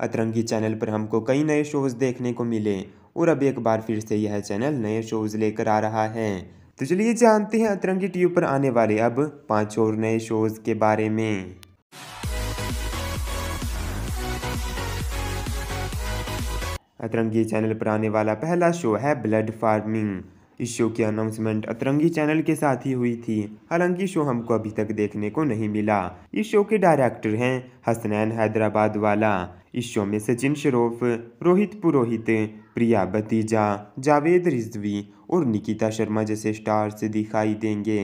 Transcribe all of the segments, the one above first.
अतरंगी चैनल पर हमको कई नए शोज़ देखने को मिले और अब एक बार फिर से यह चैनल नए शोज़ लेकर आ रहा है तो चलिए जानते हैं अतरंगी टीवी पर आने वाले अब पांच और नए शोज़ के बारे में अतरंगी चैनल पर आने वाला पहला शो है ब्लड फार्मिंग इस शो की अनाउंसमेंट अतरंगी चैनल के साथ ही हुई थी हालांकि शो हमको अभी तक देखने को नहीं मिला इस शो के डायरेक्टर हैं हसनैन हैदराबाद वाला इस शो में सचिन शरोफ रोहित पुरोहित प्रिया भतीजा जावेद रिजवी और निकिता शर्मा जैसे स्टार्स दिखाई देंगे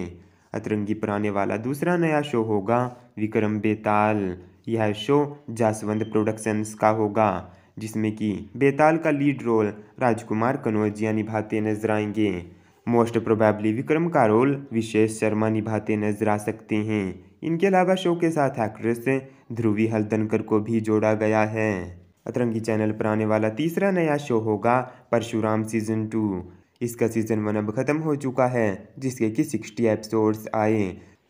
अतरंगी पर आने वाला दूसरा नया शो होगा विक्रम बेताल यह शो जासवंत प्रोडक्शंस का होगा जिसमें कि बेताल का लीड रोल राजकुमार कनौजिया निभाते नजर आएंगे मोस्ट प्रोबेबली विक्रम का रोल विशेष शर्मा निभाते नजर आ सकते हैं इनके अलावा शो के साथ एक्ट्रेस ध्रुवी हल्दनकर को भी जोड़ा गया है अतरंगी चैनल पर आने वाला तीसरा नया शो होगा परशुराम सीजन टू इसका सीजन वन अब खत्म हो चुका है जिसके कि सिक्सटी एपिसोड्स आए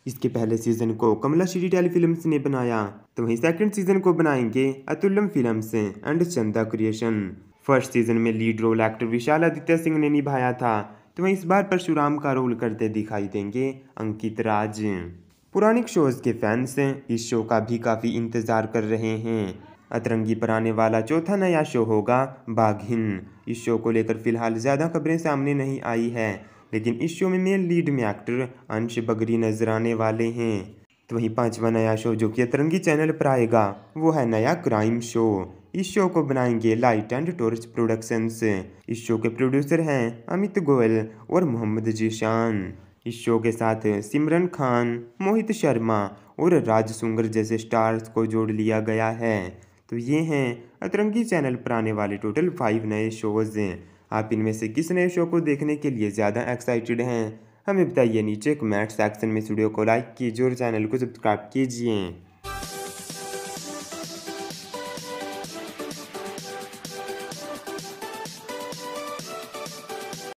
इसके पहले सीजन को कमला श्री टेली फिल्म ने बनाया तो वहीं सेकंड सीजन को बनाएंगे Atulam film and Chanda creation first season में lead role actor Vishal Aditya Singh ने निभाया था तो वहीं इस बार परशुराम का रोल करते दिखाई देंगे अंकित राज पुराने शोज के फैंस इस शो का भी काफ़ी इंतज़ार कर रहे हैं अतरंगी पर आने वाला चौथा नया शो होगा बाघिन इस शो को लेकर फिलहाल ज़्यादा खबरें सामने नहीं आई है लेकिन इस शो में मेन लीड में एक्टर अंश बगरी नजर आने वाले हैं तो वहीं पांचवा नया शो जो कि अतरंगी चैनल पर आएगा वो है नया क्राइम शो इस शो को बनाएंगे लाइट एंड टोर्च प्रोडक्शंस इस शो के प्रोड्यूसर हैं अमित गोयल और मोहम्मद जीशान इस शो के साथ सिमरन खान मोहित शर्मा और राज सुंगर जैसे स्टार्स को जोड़ लिया गया है तो ये हैं अतरंगी चैनल पर आने वाले टोटल फाइव नए शोज़ आप इनमें से किस नए शो को देखने के लिए ज़्यादा एक्साइटेड हैं हमें बताइए नीचे कमेंट सेक्शन में स्टूडियो को लाइक कीजिए और चैनल को सब्सक्राइब कीजिए